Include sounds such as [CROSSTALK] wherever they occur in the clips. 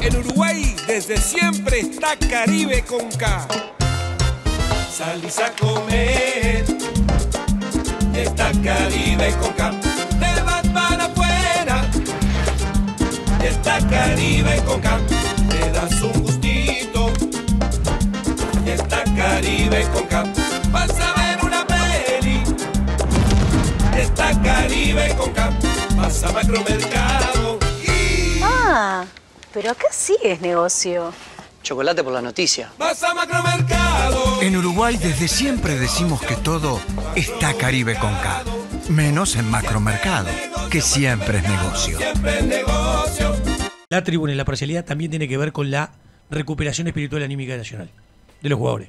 En Uruguay desde siempre está Caribe con K. Salís a comer, está Caribe con K. Te vas para afuera, está Caribe con K. Te das un gustito, está Caribe con K. Vas a ver una peli, está Caribe con K. Vas a macromer pero acá sí es negocio. Chocolate por la noticia. En Uruguay desde siempre decimos que todo está Caribe con K. Menos en macromercado, que siempre es negocio. La tribuna y la parcialidad también tiene que ver con la recuperación espiritual anímica nacional de los jugadores.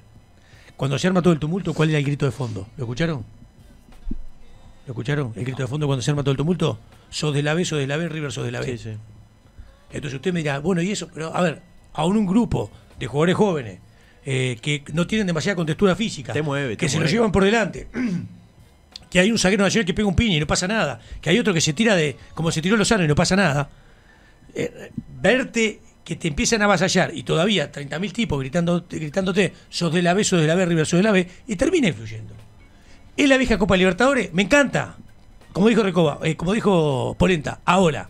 Cuando se arma todo el tumulto, ¿cuál era el grito de fondo? ¿Lo escucharon? ¿Lo escucharon? El grito de fondo cuando se arma todo el tumulto. Sos de la B, sos de la B, River, sos de la B. Entonces usted me dirá, bueno, y eso, pero a ver, aún un grupo de jugadores jóvenes eh, que no tienen demasiada contextura física, que se lo llevan por delante. [CLEARS THROAT] que hay un zaguero nacional que pega un piña y no pasa nada, que hay otro que se tira de como se tiró Lozano y no pasa nada. Eh, verte que te empiezan a avasallar y todavía 30.000 tipos gritando, gritándote, sos de la B, sos de la B, River, de la B, y termina influyendo. Es la vieja Copa Libertadores, me encanta. Como dijo Recoba, eh, como dijo Polenta, ahora,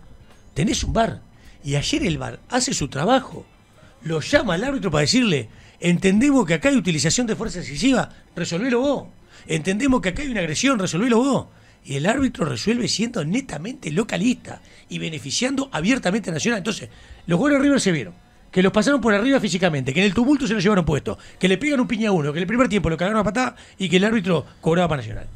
tenés un bar. Y ayer el VAR hace su trabajo. Lo llama al árbitro para decirle, entendemos que acá hay utilización de fuerza excesiva, resolvelo vos. Entendemos que acá hay una agresión, resolvelo vos. Y el árbitro resuelve siendo netamente localista y beneficiando abiertamente a Nacional. Entonces, los goles de River se vieron. Que los pasaron por arriba físicamente, que en el tumulto se los llevaron puestos, que le pegan un piña a uno, que en el primer tiempo lo cagaron a patada y que el árbitro cobraba para Nacional.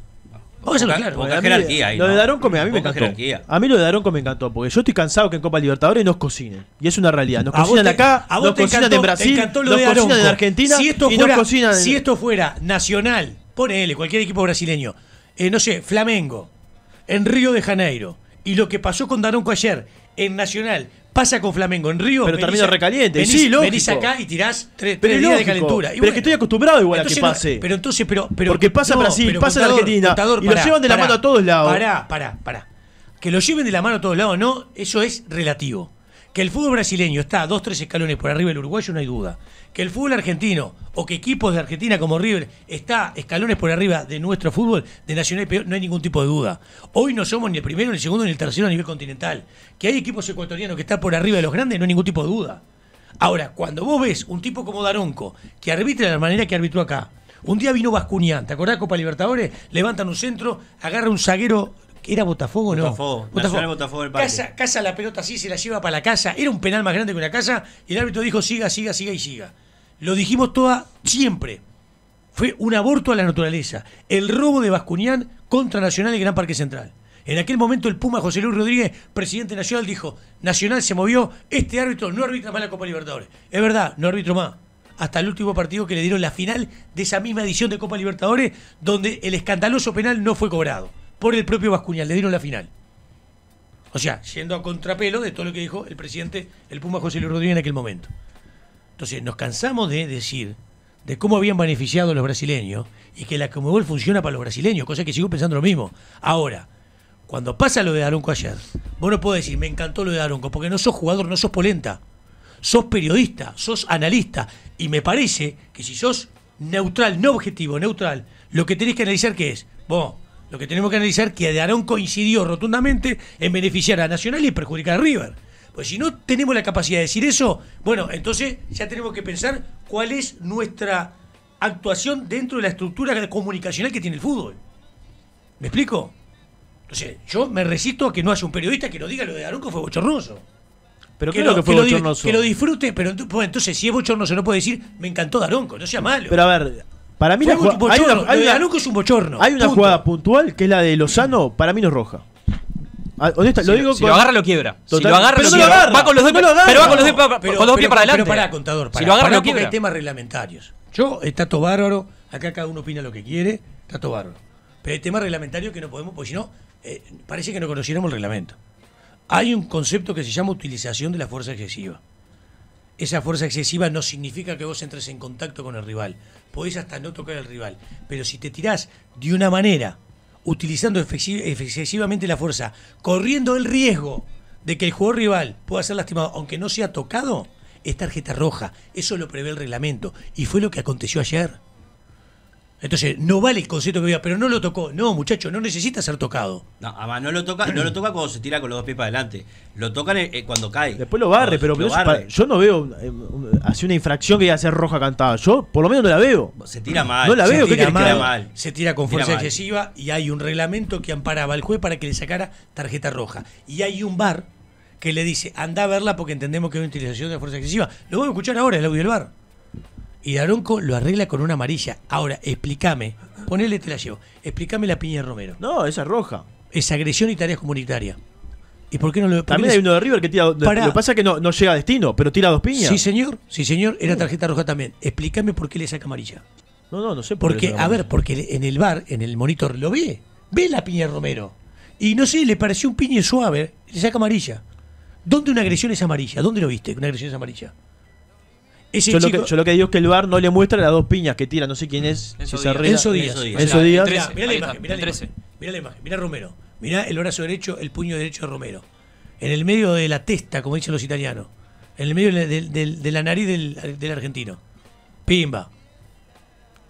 Vamos a claro. a jerarquía Lo de Daronco me, a mí me encantó. Jerarquía. A mí lo de Daronco me encantó, porque yo estoy cansado que en Copa Libertadores nos cocinen. Y es una realidad. Nos cocinan acá, nos cocinan en Brasil, nos de cocinan en Argentina si esto fuera, Si esto fuera Nacional, ponele, cualquier equipo brasileño, eh, no sé, Flamengo, en Río de Janeiro, y lo que pasó con Daronco ayer, en Nacional pasa con Flamengo en Río. Pero termina recaliente. Venís, sí, venís acá y tirás tres, días de calentura. pero es que estoy acostumbrado igual a que pase. pero entonces, pero, pero. Porque pasa Brasil, pasa Argentina. y lo llevan de la mano a todos lados. Pará, pará, pará. Que lo lleven de la mano a todos lados, no, eso es relativo. Que el fútbol brasileño está a dos, tres escalones por arriba del uruguayo, no hay duda. Que el fútbol argentino o que equipos de Argentina como River está escalones por arriba de nuestro fútbol, de Nacional y no hay ningún tipo de duda. Hoy no somos ni el primero, ni el segundo, ni el tercero a nivel continental. Que hay equipos ecuatorianos que están por arriba de los grandes, no hay ningún tipo de duda. Ahora, cuando vos ves un tipo como Daronco, que arbitra de la manera que arbitró acá, un día vino Bascuñán, ¿te acordás Copa Libertadores? Levantan un centro, agarra un zaguero ¿Era Botafogo o no? Botafogo. casa, la pelota así, se la lleva para la casa. Era un penal más grande que una casa. Y el árbitro dijo: siga, siga, siga y siga. Lo dijimos toda siempre. Fue un aborto a la naturaleza. El robo de Bascuñán contra Nacional y Gran Parque Central. En aquel momento el Puma José Luis Rodríguez, presidente nacional, dijo, Nacional se movió, este árbitro no arbitra más la Copa Libertadores. Es verdad, no arbitro más. Hasta el último partido que le dieron la final de esa misma edición de Copa Libertadores, donde el escandaloso penal no fue cobrado por el propio Bascuñal. le dieron la final. O sea, siendo a contrapelo de todo lo que dijo el presidente, el Puma José Luis Rodríguez en aquel momento. Entonces, nos cansamos de decir de cómo habían beneficiado los brasileños y que la Comebol funciona para los brasileños, cosa que sigo pensando lo mismo. Ahora, cuando pasa lo de Daronco ayer, vos no podés decir, me encantó lo de Daronco, porque no sos jugador, no sos polenta. Sos periodista, sos analista. Y me parece que si sos neutral, no objetivo, neutral, lo que tenés que analizar que es, vos, lo que tenemos que analizar es que Arón coincidió rotundamente en beneficiar a Nacional y perjudicar a River. Pues si no tenemos la capacidad de decir eso, bueno, entonces ya tenemos que pensar cuál es nuestra actuación dentro de la estructura comunicacional que tiene el fútbol. ¿Me explico? Entonces, yo me resisto a que no haya un periodista que nos diga lo de Darón fue bochornoso. Pero que, lo, que, fue bochornoso? que lo disfrute, pero entonces si es bochornoso no puede decir me encantó Daronco, no sea malo. Pero a ver, para mí, hay una, hay una, es un bochorno. Hay una jugada puntual que es la de Lozano, para mí no es roja. Ah, si, lo digo lo agarra lo quiebra. Si lo agarra, lo, Va con los dos, no pero va con los dos, para adelante. contador, si lo agarra lo quiebra. hay temas reglamentarios. Yo, está todo bárbaro, acá cada uno opina lo que quiere, está todo bárbaro. Pero hay temas reglamentarios que no podemos, porque si no, eh, parece que no conociéramos el reglamento. Hay un concepto que se llama utilización de la fuerza excesiva esa fuerza excesiva no significa que vos entres en contacto con el rival. Podés hasta no tocar al rival. Pero si te tirás de una manera, utilizando excesivamente la fuerza, corriendo el riesgo de que el jugador rival pueda ser lastimado, aunque no sea tocado, es tarjeta roja. Eso lo prevé el reglamento. Y fue lo que aconteció ayer. Entonces, no vale el concepto que veía, pero no lo tocó. No, muchacho, no necesita ser tocado. No, además no lo toca, no lo toca cuando se tira con los dos pies para adelante. Lo tocan eh, eh, cuando cae. Después lo barre, pero yo no veo eh, Hace una infracción que ya a roja cantada. Yo por lo menos no la veo. Se tira mal. No la veo, se tira, que tira mal. Se tira con fuerza excesiva y hay un reglamento que amparaba al juez para que le sacara tarjeta roja. Y hay un bar que le dice, anda a verla porque entendemos que es una utilización de fuerza excesiva. Lo voy a escuchar ahora el audio del bar. Y Daronco lo arregla con una amarilla. Ahora, explícame. Ponele, te la Explícame la piña de Romero. No, esa roja. Es agresión y tareas comunitarias. ¿Y por qué no lo También hay uno de River que tira. Lo que pasa es que no, llega a destino, pero tira dos piñas. Sí, señor. Sí, señor. Era tarjeta roja también. Explícame por qué le saca amarilla. No, no, no sé por qué. Porque, a ver, porque en el bar, en el monitor, lo ve. Ve la piña de Romero. Y no sé, le pareció un piñe suave. Le saca amarilla. ¿Dónde una agresión es amarilla? ¿Dónde lo viste? Una agresión es amarilla yo, lo que, digo es que el bar no le muestra las dos piñas que tira, no sé quién es. Enzo si Díaz. Enzo Díaz. Díaz. mira Mirá, la imagen, mirá, la imagen, mirá Romero. Mirá el brazo derecho, el puño derecho de Romero. En el medio de la testa, como dicen los italianos. En el medio de, la nariz del, del, argentino. Pimba.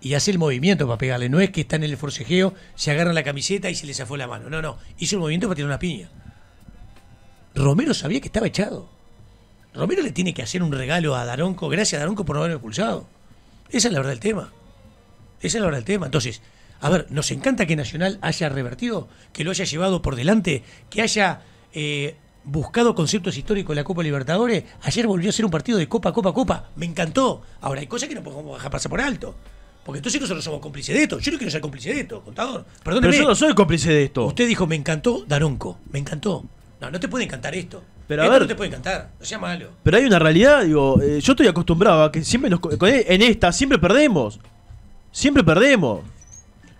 Y hace el movimiento para pegarle. No es que está en el forcejeo, se agarra la camiseta y se le zafó la mano. No, no. Hizo el movimiento para tirar una piña. Romero sabía que estaba echado. Romero le tiene que hacer un regalo a Daronco. Gracias, a Daronco, por no haberlo expulsado. Esa es la verdad del tema. Esa es la verdad del tema. Entonces, a ver, nos encanta que Nacional haya revertido, que lo haya llevado por delante, que haya eh, buscado conceptos históricos de la Copa Libertadores. Ayer volvió a ser un partido de Copa, Copa, Copa. Me encantó. Ahora, hay cosas que no podemos dejar pasar por alto. Porque entonces nosotros somos cómplices de esto. Yo no quiero ser cómplice de esto, contador. Pero yo no soy cómplice de esto. Usted dijo, me encantó Daronco. Me encantó. No, no te puede encantar esto. Pero a ver. No te puede encantar, no sea malo. Pero hay una realidad, digo, eh, yo estoy acostumbrado a que siempre en esta siempre perdemos. Siempre perdemos.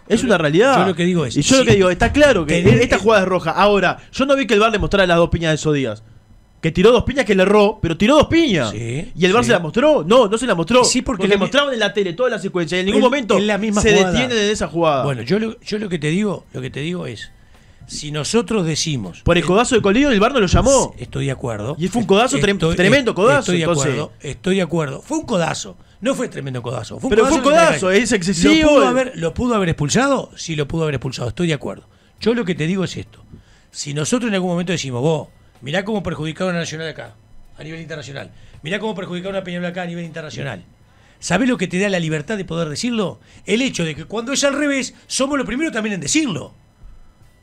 Es una realidad. Yo lo que digo es. Y yo lo que digo, está claro que, esta jugada es roja. Ahora, yo no vi que el bar le mostrara las dos piñas de esos días. Que tiró dos piñas que le erró, pero tiró dos piñas. Sí, ¿Y el bar se la mostró? No, no se la mostró. Sí, porque, le mostraban en la tele toda la secuencia. Y en ningún momento se detiene detienen en esa jugada. Bueno, yo yo lo que te digo, lo que te digo es. Si nosotros decimos. Por el eh, codazo de colino, el bar no lo llamó. Estoy de acuerdo. Y fue un codazo, tremendo eh, codazo. Estoy de, acuerdo, estoy de acuerdo. Fue un codazo. No fue tremendo codazo. Fue Pero fue un codazo, es excesivo. ¿Lo pudo, haber, pudo haber expulsado? Sí, lo pudo haber expulsado. Estoy de acuerdo. Yo lo que te digo es esto. Si nosotros en algún momento decimos, vos, mirá cómo perjudicaron a Nacional acá, a nivel internacional. Mirá cómo perjudicaron a Peñarol acá a nivel internacional. ¿Sabés lo que te da la libertad de poder decirlo? El hecho de que cuando es al revés, somos los primeros también en decirlo.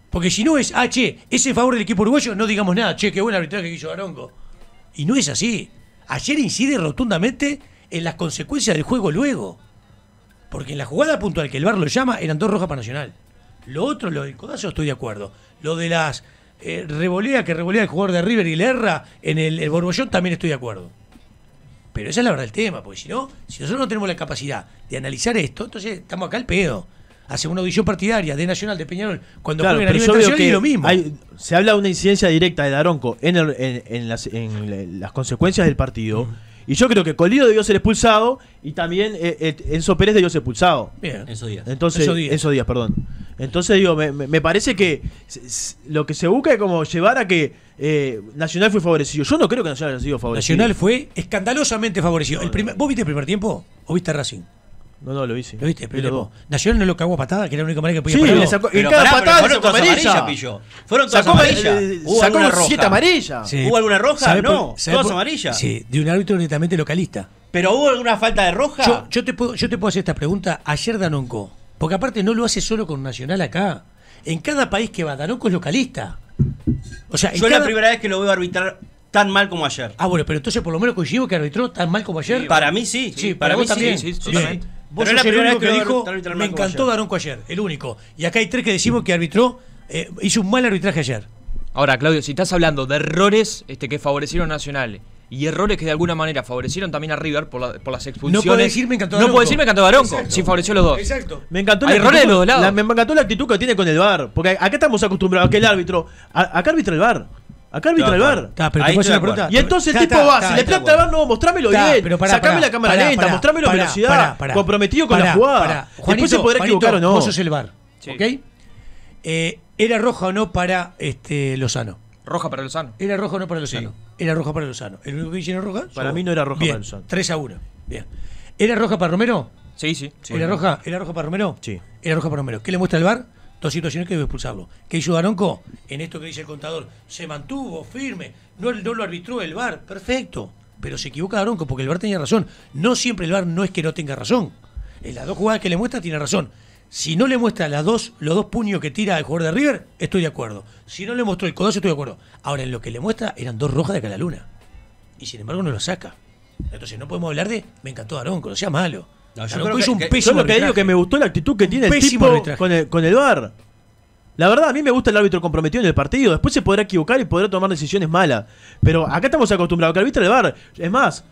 Porque si no es, ah, che, ese favor del equipo uruguayo, no digamos nada, che, qué buen arbitraje que hizo Arongo. Y no es así. Ayer incide rotundamente en las consecuencias del juego luego. Porque en la jugada puntual que el bar lo llama, eran dos rojas para Nacional. Lo otro, lo del codazo, estoy de acuerdo. Lo de las eh, revoleas que revolea el jugador de River y Lerra en el, el Borbollón, también estoy de acuerdo. Pero esa es la verdad del tema, porque si no, si nosotros no tenemos la capacidad de analizar esto, entonces estamos acá al pedo hace una audición partidaria de Nacional de Peñarol cuando claro, a nivel que lo mismo. se habla de una incidencia directa de Daronco en, las, consecuencias del partido. Y yo creo que Colido debió ser expulsado y también eh, eh, Enzo Pérez debió ser expulsado. Bien. Enzo Díaz. Entonces, Enzo perdón. Entonces, digo, me, parece que lo que se busca es como llevar a que eh, Nacional fue favorecido. Yo no creo que Nacional haya sido favorecido. Nacional fue escandalosamente favorecido. El primer, ¿Vos viste el primer tiempo o viste Racing? No, no, lo hice. ¿Lo viste? Pero Nacional no lo cagó a patada, que era la única manera que podía sí, Le sacó, en cada patada fueron todas amarillas, Fueron todas amarillas. sacó roja. siete amarillas. ¿Hubo alguna roja? no, todas amarillas. Sí, de un árbitro netamente localista. ¿Pero hubo alguna falta de roja? Yo, yo, te, puedo, yo te puedo hacer esta pregunta. Ayer Danonco, porque aparte no lo hace solo con Nacional acá. En cada país que va, Danonco es localista. yo es la primera vez que lo veo arbitrar tan mal como ayer. Ah, bueno, pero entonces por lo menos coincido que arbitró tan mal como ayer. para mí sí. Sí, para, mí vos también. Sí, sí, Vos el único que dijo, me encantó Daronco ayer, el único. Y acá hay tres que decimos que arbitró, eh, hizo un mal arbitraje ayer. Ahora, Claudio, si estás hablando de errores este, que favorecieron a Nacional y errores que de alguna manera favorecieron también a River por, las expulsiones. No puedo decir me encantó Daronco. No puedo decir me encantó Daronco, si favoreció a los dos. Exacto. Me encantó la de los dos lados. me encantó la actitud que tiene con el VAR, porque acá estamos acostumbrados a que el árbitro, a, acá arbitra el VAR. Acá arbitra el bar pero Y entonces el tipo va, si le el bar, no, mostrámelo bien. pero para sacame la cámara para lenta, mostrámelo velocidad, Para, comprometido con la jugada. Después se podrá equivocar o no. Vos sos el bar. Eh, ¿Era roja o no para este, Lozano? Roja para Lozano. ¿Era roja o no para Lozano? Era roja para Lozano. ¿El único que roja? Para mí no era roja Bien, para Lozano. 3 a 1. Bien. ¿Era roja para Romero? Sí, sí. ¿Era roja? ¿Era roja para Romero? Sí. Era roja para Romero. ¿Qué le muestra el bar? dos situaciones que debe expulsarlo. ¿Qué hizo Daronco? En esto que dice el contador, se mantuvo firme, no, no lo arbitró el VAR, perfecto. Pero se equivoca Daronco porque el bar tenía razón. No siempre el bar no es que no tenga razón. En las dos jugadas que le muestra tiene razón. Si no le muestra las dos, los dos puños que tira el jugador de River, estoy de acuerdo. Si no le mostró el codazo, estoy de acuerdo. Ahora, en lo que le muestra eran dos rojas de cada luna. Y sin embargo no lo saca. Entonces no podemos hablar de me encantó Daronco, no sea malo yo creo que, es un que, Yo lo que digo que me gustó la actitud que tiene el tipo con el, con el bar. La verdad, a mí me gusta el árbitro comprometido en el partido. Después se podrá equivocar y podrá tomar decisiones malas. Pero acá estamos acostumbrados que el árbitro del bar. Es más,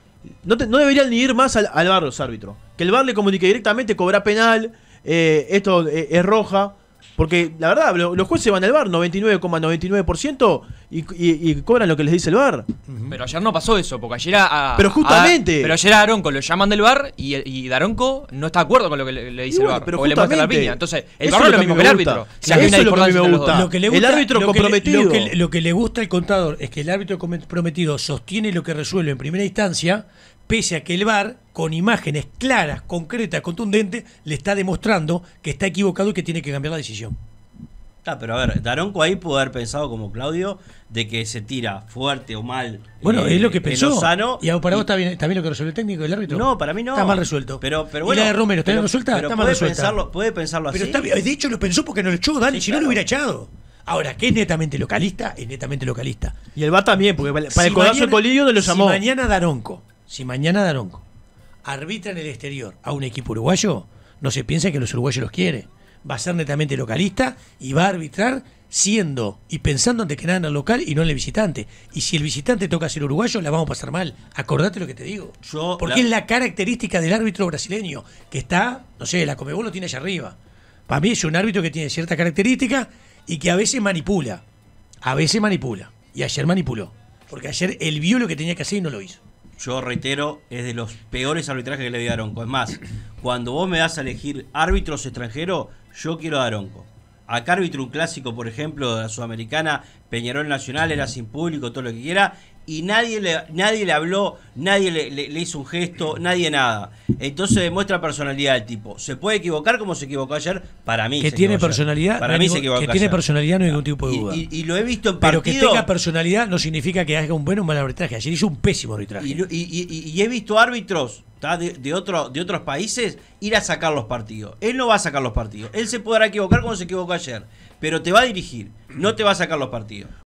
no, deberían ni ir más al, al bar los árbitros. Que el bar le comunique directamente, cobra penal, eh, esto eh, es roja. Porque la verdad, los jueces van al bar 99,99% y, cobran lo que les dice el bar. Pero ayer no pasó eso, porque ayer a. pero justamente. pero ayer a lo llaman del bar y, y Daronco no está de acuerdo con lo que le, dice el bar. Pero o le la piña. Entonces, el bar es lo mismo que el árbitro. Si hay una me gusta. Lo que gusta. El árbitro comprometido. que, lo que le gusta al contador es que el árbitro comprometido sostiene lo que resuelve en primera instancia, pese a que el VAR, con imágenes claras, concretas, contundentes, le está demostrando que está equivocado y que tiene que cambiar la decisión. Ah, pero a ver, Daronco ahí pudo haber pensado como Claudio de que se tira fuerte o mal. Bueno, eh, es lo que pensó. y para vos está bien, está bien, lo que resuelve el técnico el árbitro. No, para mí no. Está mal resuelto. Pero, pero bueno, y la de Romero está bien resuelta, está mal puede Pensarlo, puede pensarlo así. Pero está bien, de hecho lo pensó porque no lo echó, Dani, si no lo hubiera echado. Ahora, que es netamente localista, es netamente localista. Y el VAR también, porque para el codazo el colillo no lo llamó. Si mañana Daronco si mañana Daronco arbitra en el exterior a un equipo uruguayo, no se piensa que los uruguayos los quiere. Va a ser netamente localista y va a arbitrar siendo y pensando antes que nada en el local y no en el visitante. Y si el visitante toca ser uruguayo, la vamos a pasar mal. Acordate lo que te digo. Porque es la característica del árbitro brasileño, que está, no sé, la Comebol lo tiene allá arriba. Para mí es un árbitro que tiene cierta característica y que a veces manipula. A veces manipula. Y ayer manipuló. Porque ayer él vio lo que tenía que hacer y no lo hizo yo reitero, es de los peores arbitrajes que le di a Es más, cuando vos me das a elegir árbitros extranjeros, yo quiero a Aronco. Acá árbitro un clásico, por ejemplo, de la Sudamericana, Peñarol Nacional, era sin público, todo lo que quiera, y nadie le, nadie le habló, nadie le, hizo un gesto, nadie nada. Entonces demuestra personalidad el tipo. Se puede equivocar como se equivocó ayer, para mí. Que tiene personalidad, para mí se equivocó Que tiene personalidad no hay ningún tipo de duda. Y, lo he visto en partidos. Pero que tenga personalidad no significa que haga un buen o un mal arbitraje. Ayer hizo un pésimo arbitraje. Y, he visto árbitros de, de otros países ir a sacar los partidos. Él no va a sacar los partidos. Él se podrá equivocar como se equivocó ayer, pero te va a dirigir, no te va a sacar los partidos.